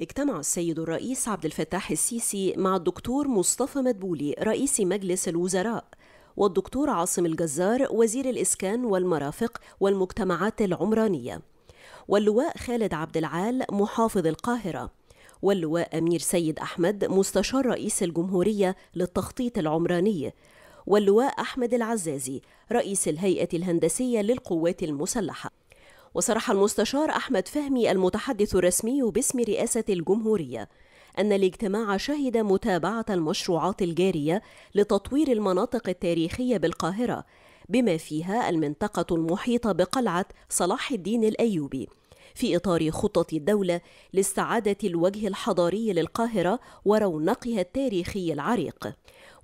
اجتمع السيد الرئيس عبد الفتاح السيسي مع الدكتور مصطفى مدبولي رئيس مجلس الوزراء والدكتور عاصم الجزار وزير الإسكان والمرافق والمجتمعات العمرانية واللواء خالد عبد العال محافظ القاهرة واللواء أمير سيد أحمد مستشار رئيس الجمهورية للتخطيط العمراني واللواء أحمد العزازي رئيس الهيئة الهندسية للقوات المسلحة وصرح المستشار أحمد فهمي المتحدث الرسمي باسم رئاسة الجمهورية أن الاجتماع شهد متابعة المشروعات الجارية لتطوير المناطق التاريخية بالقاهرة بما فيها المنطقة المحيطة بقلعة صلاح الدين الأيوبي في إطار خطة الدولة لاستعادة الوجه الحضاري للقاهرة ورونقها التاريخي العريق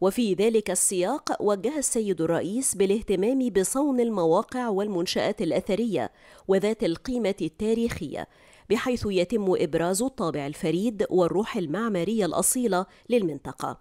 وفي ذلك السياق وجه السيد الرئيس بالاهتمام بصون المواقع والمنشآت الأثرية وذات القيمة التاريخية بحيث يتم إبراز الطابع الفريد والروح المعمارية الأصيلة للمنطقة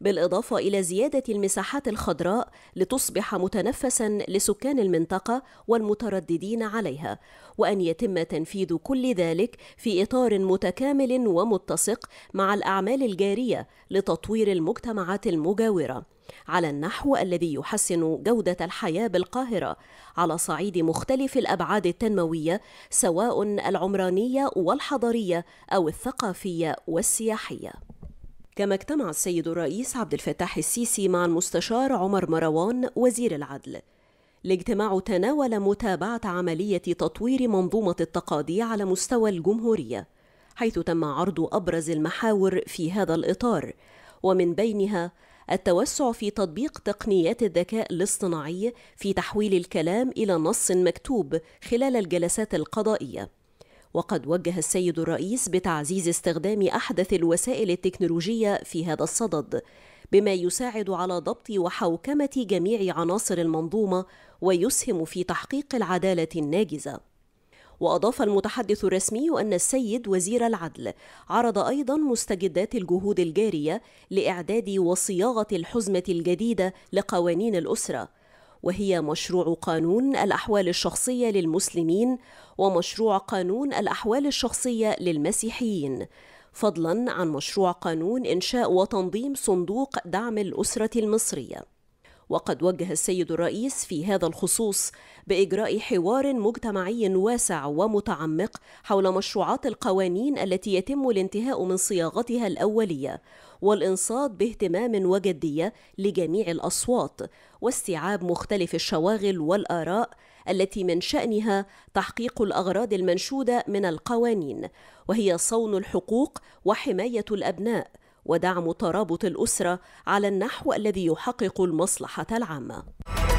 بالإضافة إلى زيادة المساحات الخضراء لتصبح متنفسا لسكان المنطقة والمترددين عليها وأن يتم تنفيذ كل ذلك في إطار متكامل ومتسق مع الأعمال الجارية لتطوير المجتمعات المجاورة على النحو الذي يحسن جودة الحياة بالقاهرة على صعيد مختلف الأبعاد التنموية سواء العمرانية والحضرية أو الثقافية والسياحية كما اجتمع السيد الرئيس عبد الفتاح السيسي مع المستشار عمر مروان وزير العدل الاجتماع تناول متابعة عملية تطوير منظومة التقاضي على مستوى الجمهورية حيث تم عرض أبرز المحاور في هذا الإطار ومن بينها التوسع في تطبيق تقنيات الذكاء الاصطناعي في تحويل الكلام إلى نص مكتوب خلال الجلسات القضائية وقد وجه السيد الرئيس بتعزيز استخدام أحدث الوسائل التكنولوجية في هذا الصدد بما يساعد على ضبط وحوكمة جميع عناصر المنظومة ويسهم في تحقيق العدالة الناجزة وأضاف المتحدث الرسمي أن السيد وزير العدل عرض أيضا مستجدات الجهود الجارية لإعداد وصياغة الحزمة الجديدة لقوانين الأسرة وهي مشروع قانون الأحوال الشخصية للمسلمين ومشروع قانون الأحوال الشخصية للمسيحيين فضلا عن مشروع قانون إنشاء وتنظيم صندوق دعم الأسرة المصرية وقد وجه السيد الرئيس في هذا الخصوص باجراء حوار مجتمعي واسع ومتعمق حول مشروعات القوانين التي يتم الانتهاء من صياغتها الاوليه والانصات باهتمام وجديه لجميع الاصوات واستيعاب مختلف الشواغل والاراء التي من شانها تحقيق الاغراض المنشوده من القوانين وهي صون الحقوق وحمايه الابناء ودعم ترابط الأسرة على النحو الذي يحقق المصلحة العامة